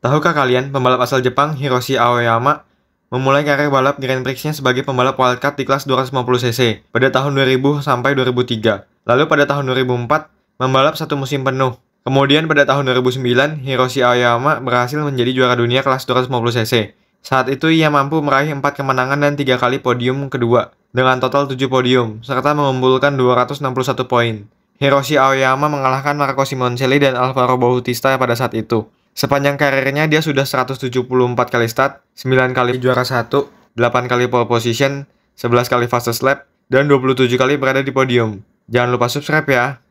Tahukah kalian, pembalap asal Jepang Hiroshi Aoyama memulai karir balap Grand Prix-nya sebagai pembalap wildcard di kelas 250cc pada tahun 2000 sampai 2003. Lalu pada tahun 2004, membalap satu musim penuh. Kemudian pada tahun 2009, Hiroshi Aoyama berhasil menjadi juara dunia kelas 250cc. Saat itu ia mampu meraih 4 kemenangan dan 3 kali podium kedua dengan total 7 podium serta mengumpulkan 261 poin. Hiroshi Aoyama mengalahkan Marco Simoncelli dan Alvaro Bautista pada saat itu. Sepanjang karirnya dia sudah 174 kali start, 9 kali juara 1, 8 kali pole position, 11 kali fastest lap, dan 27 kali berada di podium. Jangan lupa subscribe ya.